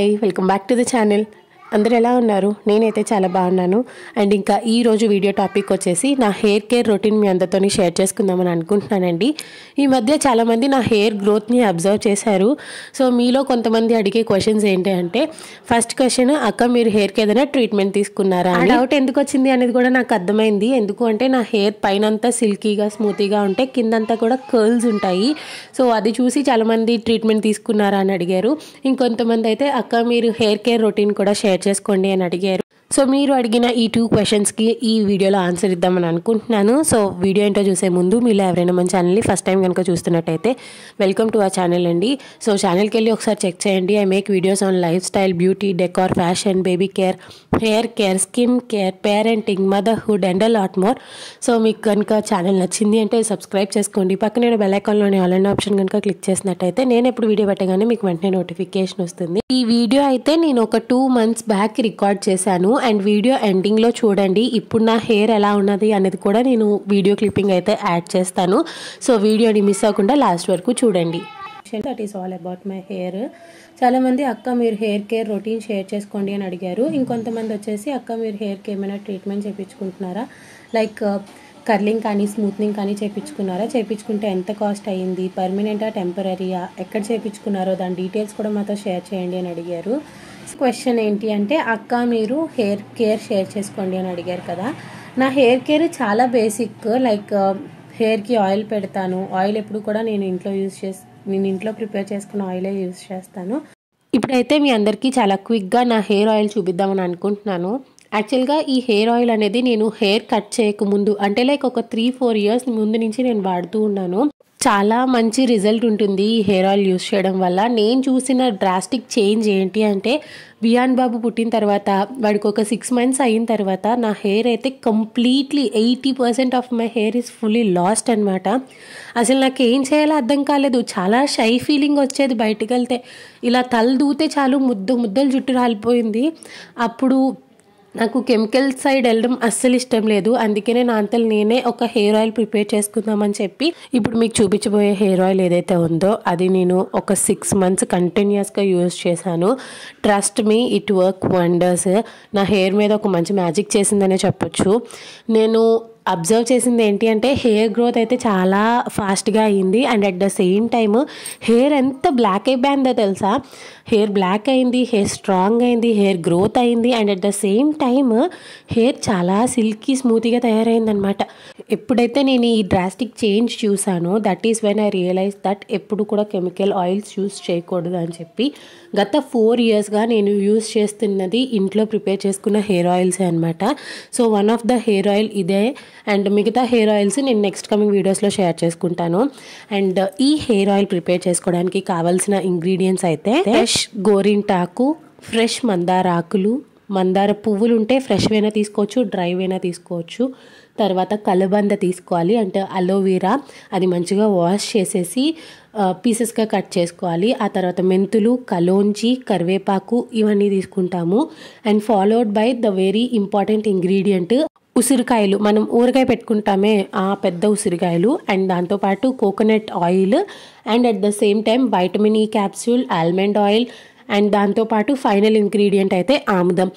hi welcome back to the channel అందరు ఎలా ఉన్నారు నేనైతే చాలా బాగున్నాను అండ్ ఇంకా ఈరోజు వీడియో టాపిక్ వచ్చేసి నా హెయిర్ కేర్ రొటీన్ మీ అందరితో షేర్ చేసుకుందామని అనుకుంటున్నానండి ఈ మధ్య చాలామంది నా హెయిర్ గ్రోత్ని అబ్జర్వ్ చేశారు సో మీలో కొంతమంది అడిగే క్వశ్చన్స్ ఏంటి అంటే ఫస్ట్ క్వశ్చన్ అక్క మీరు హెయిర్కి ఏదైనా ట్రీట్మెంట్ తీసుకున్నారా డౌట్ ఎందుకు వచ్చింది అనేది కూడా నాకు అర్థమైంది ఎందుకు అంటే నా హెయిర్ పైన అంతా సిల్కీగా స్మూతీగా ఉంటే కిందంతా కూడా కర్ల్స్ ఉంటాయి సో అది చూసి చాలామంది ట్రీట్మెంట్ తీసుకున్నారా అని అడిగారు ఇంకొంతమంది అయితే అక్క మీరు హెయిర్ కేర్ రొటీన్ కూడా షేర్ షేర్ చేసుకోండి అని అడిగారు సో మీరు అడిగిన ఈ టూ క్వశ్చన్స్కి ఈ వీడియోలో ఆన్సర్ ఇద్దామని అనుకుంటున్నాను సో వీడియో ఏంటో చూసే ముందు మీరు ఎవరైనా మన ఛానల్ని ఫస్ట్ టైం కనుక చూస్తున్నట్టయితే వెల్కమ్ టు ఆ ఛానల్ అండి సో ఛానల్కి వెళ్ళి ఒకసారి చెక్ చేయండి I make videos on lifestyle beauty decor fashion baby care hair care skin care parenting motherhood and lot more so మీకు కనుక ఛానల్ నచ్చింది అంటే సబ్స్క్రైబ్ చేసుకోండి పక్కన బెల్ ఐకాన్లోని ఆన్లైన్ ఆప్షన్ కనుక క్లిక్ చేసినట్టయితే నేను ఎప్పుడు వీడియో పెట్టగానే మీకు వెంటనే నోటిఫికేషన్ వస్తుంది ఈ వీడియో అయితే నేను ఒక టూ మంత్స్ బ్యాక్ రికార్డ్ చేశాను అండ్ వీడియో ఎండింగ్లో చూడండి ఇప్పుడు నా హెయిర్ ఎలా ఉన్నది అనేది కూడా నేను వీడియో క్లిప్పింగ్ అయితే యాడ్ చేస్తాను సో వీడియోని మిస్ అవ్వకుండా లాస్ట్ వరకు చూడండి that is all about my hair చాలామంది అక్క మీరు హెయిర్ కేర్ రొటీన్ షేర్ చేసుకోండి అని అడిగారు ఇంకొంతమంది వచ్చేసి అక్క మీరు హెయిర్కి ఏమైనా ట్రీట్మెంట్ చేయించుకుంటున్నారా లైక్ కర్లింగ్ కానీ స్మూత్నింగ్ కానీ చేయించుకున్నారా చేయించుకుంటే ఎంత కాస్ట్ అయ్యింది పర్మనెంటా టెంపరీయా ఎక్కడ చేయించుకున్నారో దాని డీటెయిల్స్ కూడా మాతో షేర్ చేయండి అని అడిగారు నెక్స్ట్ క్వశ్చన్ ఏంటి అంటే అక్క మీరు హెయిర్ కేర్ షేర్ చేసుకోండి అని అడిగారు కదా నా హెయిర్ కేర్ చాలా బేసిక్ లైక్ హెయిర్కి ఆయిల్ పెడతాను ఆయిల్ ఎప్పుడు కూడా నేను ఇంట్లో యూజ్ చేసి నేను ఇంట్లో ప్రిపేర్ చేసుకున్న ఆయిలే యూజ్ చేస్తాను ఇప్పుడైతే మీ అందరికీ చాలా క్విక్గా నా హెయిర్ ఆయిల్ చూపిద్దామని అనుకుంటున్నాను యాక్చువల్గా ఈ హెయిర్ ఆయిల్ అనేది నేను హెయిర్ కట్ చేయకముందు అంటే లైక్ ఒక త్రీ ఫోర్ ఇయర్స్ ముందు నుంచి నేను వాడుతూ ఉన్నాను చాలా మంచి రిజల్ట్ ఉంటుంది ఈ హెయిర్ ఆయిల్ యూస్ చేయడం వల్ల నేను చూసిన డ్రాస్టిక్ చేంజ్ ఏంటి అంటే బియాన్ బాబు పుట్టిన తర్వాత వాడికి ఒక సిక్స్ మంత్స్ అయిన తర్వాత నా హెయిర్ అయితే completely eighty percent of my hair is fully lost అనమాట అసలు నాకు ఏం చేయాలో అర్థం కాలేదు చాలా షై ఫీలింగ్ వచ్చేది బయటకు వెళ్తే ఇలా తల దూతే చాలు ముద్దు ముద్దలు జుట్టు రాలిపోయింది అప్పుడు నాకు కెమికల్ సైడ్ వెళ్ళడం అస్సలు ఇష్టం లేదు అందుకనే నా అంతలు నేనే ఒక హెయిర్ ఆయిల్ ప్రిపేర్ చేసుకుందామని చెప్పి ఇప్పుడు మీకు చూపించబోయే హెయిర్ ఆయిల్ ఏదైతే ఉందో అది నేను ఒక సిక్స్ మంత్స్ కంటిన్యూస్గా యూజ్ చేశాను trust me it work wonders నా హెయిర్ మీద ఒక మంచి మ్యాజిక్ చేసిందనే చెప్పొచ్చు నేను అబ్జర్వ్ చేసింది ఏంటి అంటే హెయిర్ గ్రోత్ అయితే చాలా ఫాస్ట్గా అయింది and at the same time hair ఎంత బ్లాక్ అయిపోయిందో తెలుసా హెయిర్ బ్లాక్ అయింది హెయిర్ స్ట్రాంగ్ అయింది హెయిర్ గ్రోత్ అయింది and at the same time hair చాలా సిల్కీ స్మూత్గా తయారైందనమాట ఎప్పుడైతే నేను ఈ డ్రాస్టిక్ చేంజ్ చూసానో that is when I realize that ఎప్పుడు కూడా కెమికల్ ఆయిల్స్ యూస్ చేయకూడదు అని చెప్పి గత ఫోర్ ఇయర్స్గా నేను యూస్ చేస్తున్నది ఇంట్లో ప్రిపేర్ చేసుకున్న హెయిర్ ఆయిల్సే అనమాట so one of the hair oil ఇదే అండ్ మిగతా హెయిర్ ఆయిల్స్ నేను నెక్స్ట్ కమింగ్ వీడియోస్లో షేర్ చేసుకుంటాను అండ్ ఈ హెయిర్ ఆయిల్ ప్రిపేర్ చేసుకోవడానికి కావాల్సిన ఇంగ్రీడియంట్స్ అయితే ఫ్రెష్ గోరింటాకు ఫ్రెష్ మందారాకులు మందార పువ్వులు ఉంటే ఫ్రెష్వైనా తీసుకోవచ్చు డ్రైవైనా తీసుకోవచ్చు తర్వాత కలబంద తీసుకోవాలి అంటే అలోవీరా అది మంచిగా వాష్ చేసేసి పీసెస్గా కట్ చేసుకోవాలి ఆ తర్వాత మెంతులు కలోంచి కరివేపాకు ఇవన్నీ తీసుకుంటాము and followed by the very important ingredient ఉసిరికాయలు మనం ఊరకాయ పెట్టుకుంటామే ఆ పెద్ద ఉసిరికాయలు అండ్ దాంతోపాటు coconut oil and at the same time vitamin E capsule almond oil and దాంతోపాటు ఫైనల్ ఇంగ్రీడియంట్ అయితే ఆముదం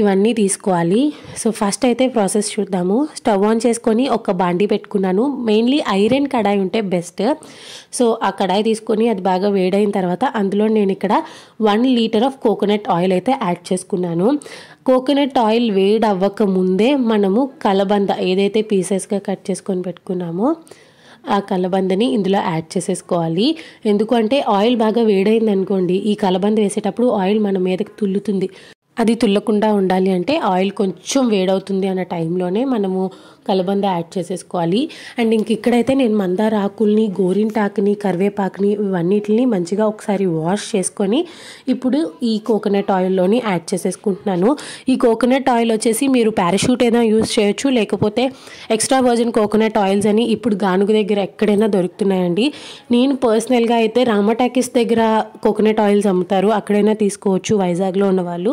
ఇవన్నీ తీసుకోవాలి సో ఫస్ట్ అయితే ప్రాసెస్ చూద్దాము స్టవ్ ఆన్ చేసుకొని ఒక బాండీ పెట్టుకున్నాను మెయిన్లీ ఐరన్ కడాయి ఉంటే బెస్ట్ సో ఆ కడాయి తీసుకొని అది బాగా వేడైన తర్వాత అందులో నేను ఇక్కడ one litre of coconut oil అయితే యాడ్ చేసుకున్నాను కోకోనట్ ఆయిల్ వేడవ్వక అవ్వక ముందే మనము కలబంద ఏదైతే పీసెస్గా కట్ చేసుకొని పెట్టుకున్నామో ఆ కలబందని ఇందులో యాడ్ చేసేసుకోవాలి ఎందుకంటే ఆయిల్ బాగా వేడైంది అనుకోండి ఈ కలబంద వేసేటప్పుడు ఆయిల్ మన మీదకి తుల్లుతుంది అది తుల్లకుండా ఉండాలి అంటే ఆయిల్ కొంచెం వేడవుతుంది అన్న టైంలోనే మనము కలబంద యాడ్ చేసేసుకోవాలి అండ్ ఇంక ఇక్కడైతే నేను మందార ఆకుల్ని గోరింటాకుని కరివేపాకుని ఇవన్నిటిని మంచిగా ఒకసారి వాష్ చేసుకొని ఇప్పుడు ఈ కోకోనట్ ఆయిల్లోని యాడ్ చేసేసుకుంటున్నాను ఈ కోకోనట్ ఆయిల్ వచ్చేసి మీరు పారాషూట్ ఏదైనా యూస్ చేయొచ్చు లేకపోతే ఎక్స్ట్రా వర్జన్ కోకోనట్ ఆయిల్స్ అని ఇప్పుడు గానుగు దగ్గర ఎక్కడైనా దొరుకుతున్నాయండి నేను పర్సనల్గా అయితే రామటాకిస్ దగ్గర కోకోనట్ ఆయిల్స్ అమ్ముతారు అక్కడైనా తీసుకోవచ్చు వైజాగ్లో ఉన్న వాళ్ళు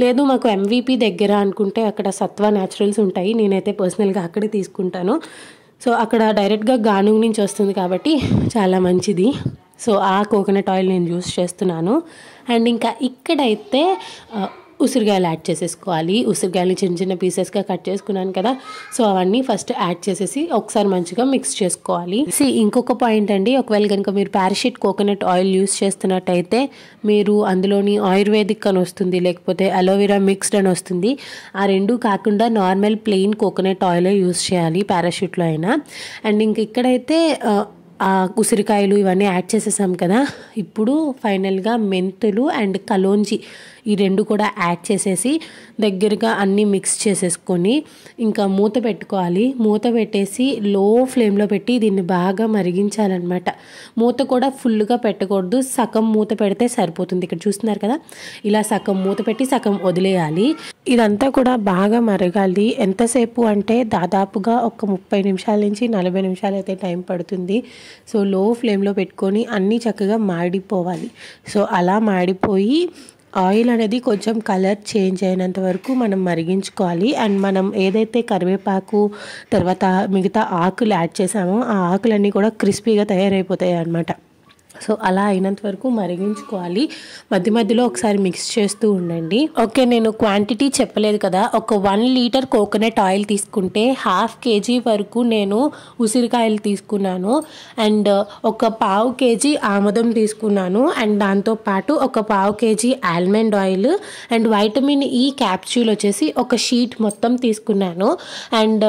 లేదు మాకు ఎంవీపీ దగ్గర అనుకుంటే అక్కడ సత్వ న్యాచురల్స్ ఉంటాయి నేనైతే పర్సనల్ యాక్చువల్గా అక్కడే తీసుకుంటాను సో అక్కడ డైరెక్ట్గా గానుగ్ నుంచి వస్తుంది కాబట్టి చాలా మంచిది సో ఆ కోకోనట్ ఆయిల్ నేను యూస్ చేస్తున్నాను అండ్ ఇంకా ఇక్కడైతే ఉసిరికాయలు యాడ్ చేసేసుకోవాలి ఉసిరికాయలు చిన్న చిన్న పీసెస్గా కట్ చేసుకున్నాను కదా సో అవన్నీ ఫస్ట్ యాడ్ చేసేసి ఒకసారి మంచిగా మిక్స్ చేసుకోవాలి సో ఇంకొక పాయింట్ అండి ఒకవేళ కనుక మీరు పారాషీట్ కోకోనట్ ఆయిల్ యూస్ చేస్తున్నట్టయితే మీరు అందులోని ఆయుర్వేదిక్ అని వస్తుంది లేకపోతే అలోవెరా మిక్స్డ్ అని వస్తుంది ఆ రెండు కాకుండా నార్మల్ ప్లెయిన్ కోకోనట్ ఆయిలే యూస్ చేయాలి పారాషూట్లో అయినా అండ్ ఇంక ఇక్కడైతే ఆ ఉసిరికాయలు ఇవన్నీ యాడ్ చేసేసాం కదా ఇప్పుడు ఫైనల్గా మెంతులు అండ్ కలోంజీ ఈ రెండు కూడా యాడ్ చేసేసి దగ్గరగా అన్నీ మిక్స్ చేసేసుకొని ఇంకా మూత పెట్టుకోవాలి మూత పెట్టేసి లో ఫ్లేమ్లో పెట్టి దీన్ని బాగా మరిగించాలన్నమాట మూత కూడా ఫుల్గా పెట్టకూడదు సగం మూత పెడితే సరిపోతుంది ఇక్కడ చూస్తున్నారు కదా ఇలా సగం మూత పెట్టి సగం వదిలేయాలి ఇదంతా కూడా బాగా మరగాలి ఎంతసేపు అంటే దాదాపుగా ఒక ముప్పై నిమిషాల నుంచి నలభై నిమిషాలు అయితే టైం పడుతుంది సో లో ఫ్లేమ్లో పెట్టుకొని అన్నీ చక్కగా మాడిపోవాలి సో అలా మాడిపోయి ఆయిల్ అనేది కొంచెం కలర్ చేంజ్ అయినంత వరకు మనం మరిగించుకోవాలి అండ్ మనం ఏదైతే కరివేపాకు తర్వాత మిగతా ఆకులు యాడ్ చేసామో ఆ ఆకులన్నీ కూడా క్రిస్పీగా తయారైపోతాయి అన్నమాట సో అలా అయినంత వరకు మరిగించుకోవాలి మధ్య మధ్యలో ఒకసారి మిక్స్ చేస్తూ ఉండండి ఓకే నేను క్వాంటిటీ చెప్పలేదు కదా ఒక వన్ లీటర్ కోకోనట్ ఆయిల్ తీసుకుంటే హాఫ్ కేజీ వరకు నేను ఉసిరికాయలు తీసుకున్నాను అండ్ ఒక పావు కేజీ ఆమదం తీసుకున్నాను అండ్ దాంతోపాటు ఒక పావు KG almond oil and vitamin E capsule వచ్చేసి ఒక షీట్ మొత్తం తీసుకున్నాను అండ్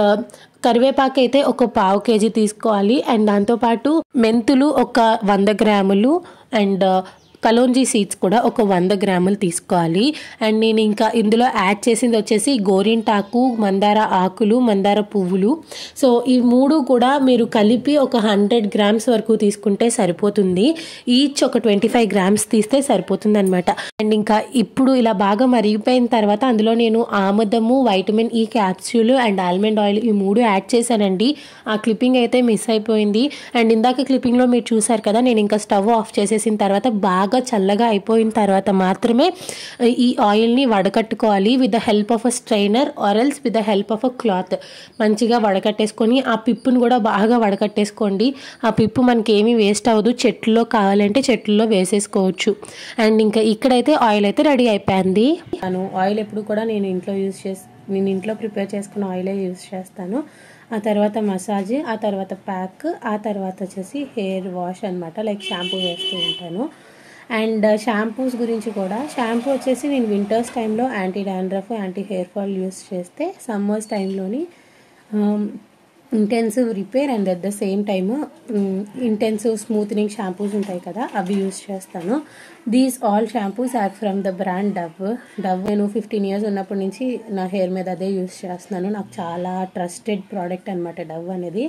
కరివేపాకు అయితే ఒక పావు కేజీ తీసుకోవాలి అండ్ దాంతోపాటు మెంతులు ఒక వంద గ్రాములు అండ్ కలోంజీ సీడ్స్ కూడా ఒక వంద గ్రాములు తీసుకోవాలి అండ్ నేను ఇంకా ఇందులో యాడ్ చేసింది వచ్చేసి గోరింటాకు మందార ఆకులు మందార పువ్వులు సో ఈ మూడు కూడా మీరు కలిపి ఒక హండ్రెడ్ గ్రామ్స్ వరకు తీసుకుంటే సరిపోతుంది ఈచ్ ఒక ట్వంటీ ఫైవ్ గ్రామ్స్ తీస్తే సరిపోతుంది అనమాట అండ్ ఇంకా ఇప్పుడు ఇలా బాగా మరిగిపోయిన తర్వాత అందులో నేను ఆముదము vitamin E capsule and almond oil ఈ మూడు యాడ్ చేశానండి ఆ క్లిప్పింగ్ అయితే మిస్ అయిపోయింది అండ్ ఇందాక క్లిప్పింగ్లో మీరు చూసారు కదా నేను ఇంకా స్టవ్ ఆఫ్ చేసేసిన తర్వాత బాగా బాగా చల్లగా అయిపోయిన తర్వాత మాత్రమే ఈ ఆయిల్ని వడకట్టుకోవాలి with the help of a strainer or else with the help of a cloth మంచిగా వడకట్టేసుకొని ఆ పిప్పును కూడా బాగా వడకట్టేసుకోండి ఆ పిప్పు మనకి ఏమీ వేస్ట్ అవ్వదు చెట్టులో కావాలంటే చెట్లలో వేసేసుకోవచ్చు అండ్ ఇంకా ఇక్కడైతే ఆయిల్ అయితే రెడీ అయిపోయింది తను ఆయిల్ ఎప్పుడు కూడా నేను ఇంట్లో యూజ్ చేసి నేను ఇంట్లో ప్రిపేర్ చేసుకున్న ఆయిలే యూజ్ చేస్తాను ఆ తర్వాత మసాజ్ ఆ తర్వాత ప్యాక్ ఆ తర్వాత వచ్చేసి హెయిర్ వాష్ అనమాట లైక్ షాంపూ వేస్తూ ఉంటాను అండ్ uh, షాంపూస్ గురించి కూడా షాంపూ వచ్చేసి నేను వింటర్స్ టైంలో anti dandruff anti hair fall use చేస్తే సమ్మర్స్ టైంలోని intensive repair and at the same time intensive smoothening shampoos ఉంటాయి కదా అవి యూస్ చేస్తాను దీస్ ఆల్ షాంపూస్ యాక్ from the brand Dove Dove నేను ఫిఫ్టీన్ ఇయర్స్ ఉన్నప్పటి నుంచి నా హెయిర్ మీద అదే యూస్ చేస్తున్నాను నాకు చాలా ట్రస్టెడ్ ప్రోడక్ట్ అనమాట డవ్ అనేది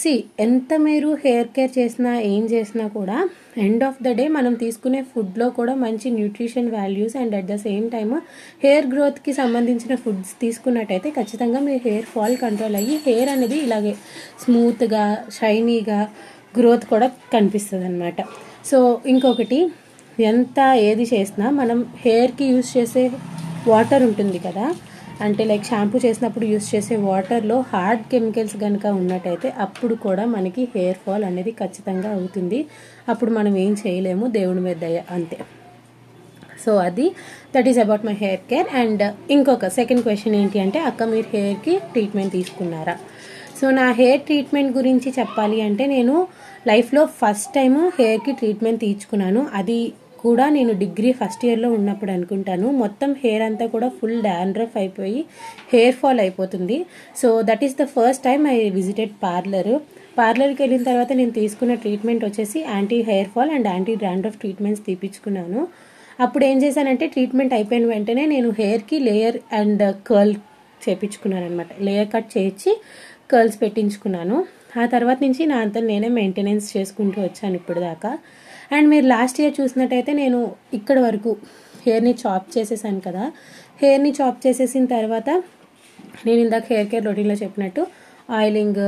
సి ఎంత మీరు హెయిర్ కేర్ చేసినా ఏం చేసినా కూడా ఎండ్ ఆఫ్ ద డే మనం తీసుకునే ఫుడ్లో కూడా మంచి nutrition values and at the same time hair గ్రోత్కి సంబంధించిన ఫుడ్స్ తీసుకున్నట్టయితే ఖచ్చితంగా మీ హెయిర్ ఫాల్ కంట్రోల్ అయ్యి హెయిర్ అనేది ఇలాగే స్మూత్గా షైనీగా గ్రోత్ కూడా కనిపిస్తుంది అనమాట సో ఇంకొకటి ఎంత ఏది చేసినా మనం హెయిర్కి యూస్ చేసే వాటర్ ఉంటుంది కదా అంటే లైక్ షాంపూ చేసినప్పుడు యూస్ చేసే వాటర్లో హార్డ్ కెమికల్స్ కనుక ఉన్నట్టయితే అప్పుడు కూడా మనకి హెయిర్ ఫాల్ అనేది ఖచ్చితంగా అవుతుంది అప్పుడు మనం ఏం చేయలేము దేవుడి మీద అంతే సో అది that is about my hair care and ఇంకొక సెకండ్ క్వశ్చన్ ఏంటి అంటే అక్క మీరు హెయిర్కి ట్రీట్మెంట్ తీసుకున్నారా సో నా హెయిర్ ట్రీట్మెంట్ గురించి చెప్పాలి అంటే నేను లైఫ్లో ఫస్ట్ టైము హెయిర్కి ట్రీట్మెంట్ తీర్చుకున్నాను అది కూడా నేను డిగ్రీ ఫస్ట్ ఇయర్లో ఉన్నప్పుడు అనుకుంటాను మొత్తం హెయిర్ అంతా కూడా ఫుల్ డాండ్రఫ్ అయిపోయి హెయిర్ ఫాల్ అయిపోతుంది so that is the first time I visited parlour పార్లర్కి వెళ్ళిన తర్వాత నేను తీసుకున్న ట్రీట్మెంట్ వచ్చేసి anti hair fall and anti dandruff treatments తీపించుకున్నాను అప్పుడు ఏం చేశానంటే ట్రీట్మెంట్ అయిపోయిన వెంటనే నేను హెయిర్కి లేయర్ అండ్ కర్ల్ చేపించుకున్నాను అనమాట లేయర్ కట్ చేయించి కర్ల్స్ పెట్టించుకున్నాను ఆ తర్వాత నుంచి నా అంతా నేనే మెయింటెనెన్స్ చేసుకుంటూ వచ్చాను ఇప్పుడు దాకా అండ్ మీరు లాస్ట్ ఇయర్ చూసినట్టయితే నేను ఇక్కడ వరకు హెయిర్ని చాప్ చేసేసాను కదా హెయిర్ని చాప్ చేసేసిన తర్వాత నేను ఇందాక హెయిర్ కేర్ రొటీన్లో చెప్పినట్టు ఆయిలింగ్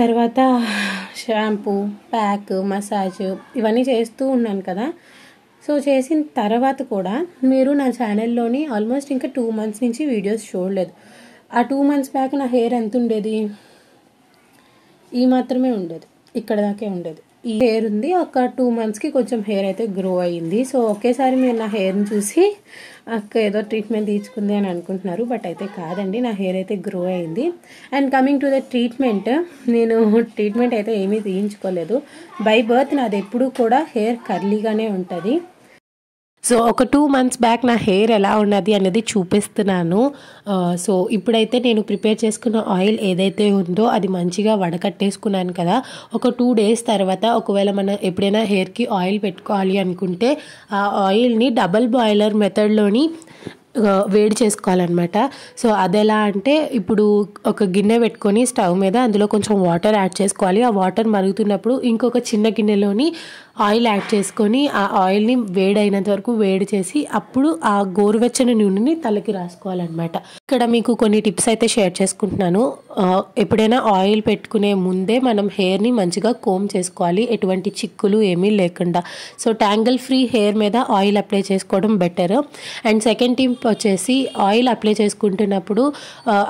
తర్వాత షాంపూ ప్యాక్ మసాజ్ ఇవన్నీ చేస్తూ ఉన్నాను కదా సో చేసిన తర్వాత కూడా మీరు నా ఛానల్లోని ఆల్మోస్ట్ ఇంకా టూ మంత్స్ నుంచి వీడియోస్ చూడలేదు ఆ టూ మంత్స్ బ్యాక్ నా హెయిర్ ఎంత ఉండేది ఈ మాత్రమే ఉండేది ఇక్కడ దాకే ఉండేది ఈ హెయిర్ ఉంది ఒక టూ మంత్స్కి కొంచెం హెయిర్ అయితే గ్రో అయ్యింది సో ఒకేసారి మీరు నా హెయిర్ని చూసి అక్క ఏదో ట్రీట్మెంట్ తీసుకుంది అని అనుకుంటున్నారు బట్ అయితే కాదండి నా హెయిర్ అయితే గ్రో అయింది and coming to the treatment నేను ట్రీట్మెంట్ అయితే ఏమీ తీయించుకోలేదు బై బర్త్ నాది ఎప్పుడూ కూడా హెయిర్ కర్లీగానే ఉంటుంది సో ఒక టూ మంత్స్ బ్యాక్ నా హెయిర్ ఎలా ఉన్నది అనేది చూపిస్తున్నాను సో ఇప్పుడైతే నేను ప్రిపేర్ చేసుకున్న ఆయిల్ ఏదైతే ఉందో అది మంచిగా వడకట్టేసుకున్నాను కదా ఒక టూ డేస్ తర్వాత ఒకవేళ మనం ఎప్పుడైనా హెయిర్కి ఆయిల్ పెట్టుకోవాలి అనుకుంటే ఆ ఆయిల్ని డబల్ బాయిలర్ మెథడ్లోని వేడి చేసుకోవాలన్నమాట సో అది ఎలా అంటే ఇప్పుడు ఒక గిన్నె పెట్టుకొని స్టవ్ మీద అందులో కొంచెం వాటర్ యాడ్ చేసుకోవాలి ఆ వాటర్ మరుగుతున్నప్పుడు ఇంకొక చిన్న గిన్నెలోని ఆయిల్ యాడ్ చేసుకొని ఆ ఆయిల్ని వేడైనంత వరకు వేడి చేసి అప్పుడు ఆ గోరువెచ్చని నూనెని తలకి రాసుకోవాలన్నమాట ఇక్కడ మీకు కొన్ని టిప్స్ అయితే షేర్ చేసుకుంటున్నాను ఎప్పుడైనా ఆయిల్ పెట్టుకునే ముందే మనం హెయిర్ని మంచిగా కోమ్ చేసుకోవాలి ఎటువంటి చిక్కులు ఏమీ లేకుండా సో ట్యాంగిల్ ఫ్రీ హెయిర్ మీద ఆయిల్ అప్లై చేసుకోవడం బెటర్ అండ్ సెకండ్ టిప్ వచ్చేసి ఆయిల్ అప్లై చేసుకుంటున్నప్పుడు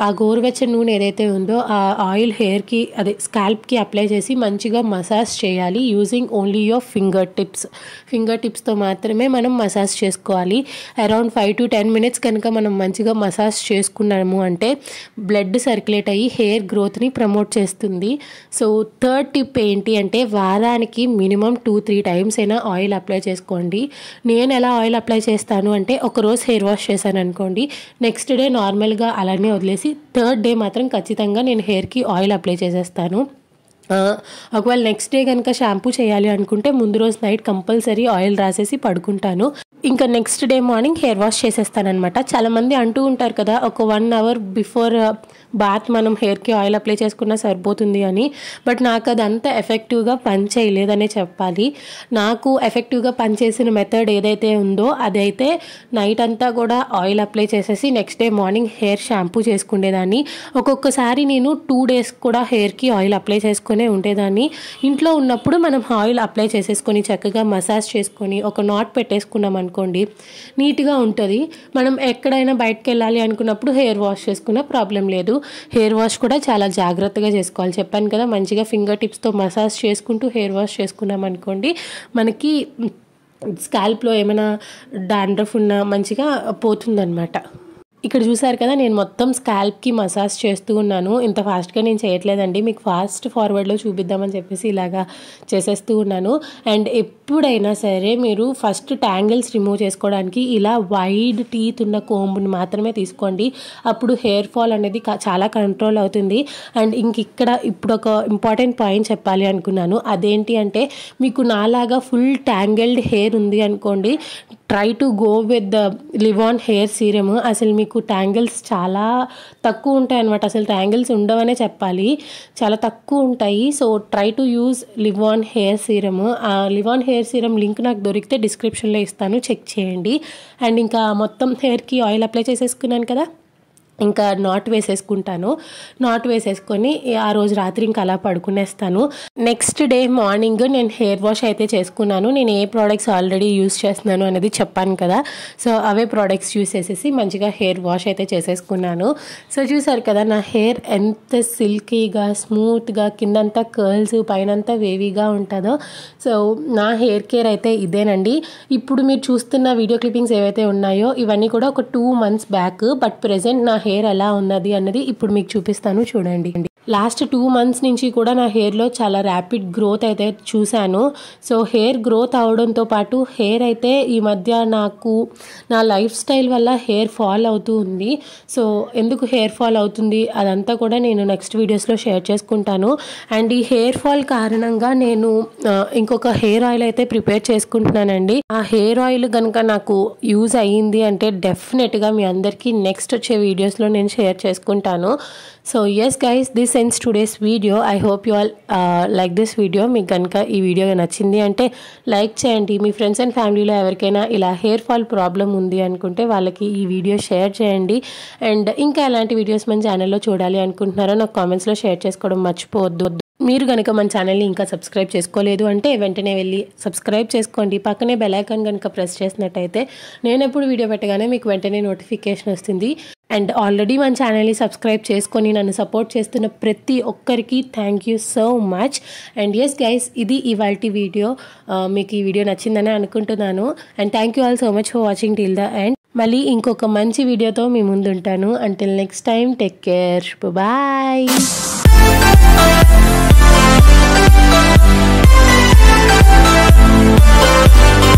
ఆ గోరువెచ్చని నూనె ఏదైతే ఉందో ఆ ఆయిల్ హెయిర్కి అదే స్కాల్ప్కి అప్లై చేసి మంచిగా మసాజ్ చేయాలి using only your finger tips finger టిప్స్తో మాత్రమే మనం మసాజ్ చేసుకోవాలి around five to ten minutes కనుక మనం మంచిగా మసాజ్ చేసుకున్నాము అంటే బ్లడ్ సర్క్యులేట్ అయ్యి హెయిర్ గ్రోత్ని ప్రమోట్ చేస్తుంది సో థర్డ్ టిప్ ఏంటి అంటే వారానికి మినిమం టూ త్రీ టైమ్స్ అయినా ఆయిల్ అప్లై చేసుకోండి నేను ఎలా ఆయిల్ అప్లై చేస్తాను అంటే ఒకరోజు హెయిర్ వాష్ చేశాను అనుకోండి నెక్స్ట్ డే నార్మల్గా అలానే వదిలేసి థర్డ్ డే మాత్రం ఖచ్చితంగా నేను హెయిర్కి ఆయిల్ అప్లై చేసేస్తాను ఒకవేళ నెక్స్ట్ డే కనుక షాంపూ చేయాలి అనుకుంటే ముందు రోజు నైట్ కంపల్సరీ ఆయిల్ రాసేసి పడుకుంటాను ఇంకా next day morning hair wash చేసేస్తానమాట చాలామంది అంటూ ఉంటారు కదా ఒక వన్ అవర్ బిఫోర్ బాత్ మనం హెయిర్కి ఆయిల్ అప్లై చేసుకున్నా సరిపోతుంది అని బట్ నాకు అది అంత ఎఫెక్టివ్గా పనిచేయలేదనే చెప్పాలి నాకు ఎఫెక్టివ్గా పనిచేసిన మెథడ్ ఏదైతే ఉందో అదైతే నైట్ అంతా కూడా ఆయిల్ అప్లై చేసేసి next day morning hair shampoo చేసుకునేదాన్ని ఒక్కొక్కసారి నేను టూ డేస్ కూడా హెయిర్కి ఆయిల్ అప్లై చేసుకునే ఉండేదాన్ని ఇంట్లో ఉన్నప్పుడు మనం ఆయిల్ అప్లై చేసేసుకొని చక్కగా మసాజ్ చేసుకొని ఒక నాట్ పెట్టేసుకున్నాం అనుకోండి నీట్గా ఉంటుంది మనం ఎక్కడైనా బయటకు వెళ్ళాలి అనుకున్నప్పుడు హెయిర్ వాష్ చేసుకున్న ప్రాబ్లం లేదు హెయిర్ వాష్ కూడా చాలా జాగ్రత్తగా చేసుకోవాలి చెప్పాను కదా మంచిగా ఫింగర్ టిప్స్తో మసాజ్ చేసుకుంటూ హెయిర్ వాష్ చేసుకున్నాం అనుకోండి మనకి స్కాల్ప్లో ఏమైనా డాండ్రఫ్ ఉన్నా మంచిగా పోతుందన్నమాట ఇక్కడ చూసారు కదా నేను మొత్తం స్కాల్ప్కి మసాజ్ చేస్తూ ఉన్నాను ఇంత ఫాస్ట్గా నేను చేయట్లేదండి మీకు ఫాస్ట్ ఫార్వర్డ్లో చూపిద్దామని చెప్పేసి ఇలాగా చేసేస్తూ ఉన్నాను అండ్ ఎప్పుడైనా సరే మీరు ఫస్ట్ ట్యాంగిల్స్ రిమూవ్ చేసుకోవడానికి ఇలా వైడ్ టీత్ ఉన్న కోంబుని మాత్రమే తీసుకోండి అప్పుడు హెయిర్ ఫాల్ అనేది చాలా కంట్రోల్ అవుతుంది అండ్ ఇంక ఇక్కడ ఇప్పుడు ఒక ఇంపార్టెంట్ పాయింట్ చెప్పాలి అనుకున్నాను అదేంటి అంటే మీకు నాలాగా ఫుల్ ట్యాంగిల్డ్ హెయిర్ ఉంది అనుకోండి try to go with the leave on hair serum అసలు మీకు ట్యాంగిల్స్ చాలా తక్కువ ఉంటాయి అనమాట అసలు ట్యాంగిల్స్ ఉండవనే చెప్పాలి చాలా తక్కువ ఉంటాయి so try to use leave on hair serum ఆ leave on hair serum link నాకు దొరికితే డిస్క్రిప్షన్లో ఇస్తాను చెక్ చేయండి అండ్ ఇంకా మొత్తం హెయిర్కి ఆయిల్ అప్లై చేసేసుకున్నాను కదా ఇంకా నాట్ వేసేసుకుంటాను నాట్ వేసేసుకొని ఆ రోజు రాత్రి ఇంకా అలా పడుకునేస్తాను నెక్స్ట్ డే మార్నింగ్ నేను హెయిర్ వాష్ అయితే చేసుకున్నాను నేను ఏ ప్రోడక్ట్స్ ఆల్రెడీ యూస్ చేస్తున్నాను అనేది చెప్పాను కదా సో అవే ప్రోడక్ట్స్ యూస్ చేసేసి మంచిగా హెయిర్ వాష్ అయితే చేసేసుకున్నాను సో చూసారు కదా నా హెయిర్ ఎంత సిల్కీగా స్మూత్గా కిందంతా కర్ల్స్ పైనంతా వేవీగా ఉంటుందో సో నా హెయిర్ కేర్ అయితే ఇదేనండి ఇప్పుడు మీరు చూస్తున్న వీడియో క్లిప్పింగ్స్ ఏవైతే ఉన్నాయో ఇవన్నీ కూడా ఒక two months back but present నా హెయిర్ ఎలా ఉన్నది అన్నది ఇప్పుడు మీకు చూపిస్తాను చూడండి లాస్ట్ టూ మంత్స్ నుంచి కూడా నా హెయిర్లో చాలా ర్యాపిడ్ గ్రోత్ అయితే చూశాను సో హెయిర్ గ్రోత్ అవడంతో పాటు హెయిర్ అయితే ఈ మధ్య నాకు నా లైఫ్ స్టైల్ వల్ల హెయిర్ ఫాల్ అవుతూ ఉంది సో ఎందుకు హెయిర్ ఫాల్ అవుతుంది అదంతా కూడా నేను నెక్స్ట్ వీడియోస్లో షేర్ చేసుకుంటాను అండ్ ఈ హెయిర్ ఫాల్ కారణంగా నేను ఇంకొక హెయిర్ ఆయిల్ అయితే ప్రిపేర్ చేసుకుంటున్నానండి ఆ హెయిర్ ఆయిల్ కనుక నాకు యూజ్ అయ్యింది అంటే డెఫినెట్గా మీ అందరికీ నెక్స్ట్ వచ్చే వీడియోస్లో నేను షేర్ చేసుకుంటాను సో ఎస్ గైస్ దిస్ సెన్స్ today's video I hope you all like this video మీకు కనుక ఈ వీడియో నచ్చింది అంటే లైక్ చేయండి మీ ఫ్రెండ్స్ అండ్ ఫ్యామిలీలో ఎవరికైనా ఇలా హెయిర్ ఫాల్ ప్రాబ్లం ఉంది అనుకుంటే వాళ్ళకి ఈ వీడియో షేర్ చేయండి అండ్ ఇంకా ఎలాంటి వీడియోస్ మన ఛానల్లో చూడాలి అనుకుంటున్నారో నాకు కామెంట్స్లో షేర్ చేసుకోవడం మర్చిపోవద్దు మీరు కనుక మన ఛానల్ని ఇంకా సబ్స్క్రైబ్ చేసుకోలేదు అంటే వెంటనే వెళ్ళి సబ్స్క్రైబ్ చేసుకోండి పక్కనే బెల్ ఐకాన్ కనుక ప్రెస్ చేసినట్టయితే నేను ఎప్పుడు వీడియో పెట్టగానే మీకు వెంటనే నోటిఫికేషన్ వస్తుంది అండ్ ఆల్రెడీ మన ఛానల్ని సబ్స్క్రైబ్ చేసుకొని నన్ను సపోర్ట్ చేస్తున్న ప్రతి ఒక్కరికి thank you so much and yes guys ఇది ఇవాళ వీడియో మీకు ఈ వీడియో నచ్చిందని అనుకుంటున్నాను and thank you all so much for watching till the and మళ్ళీ ఇంకొక మంచి వీడియోతో మీ ముందుంటాను until next time take care bye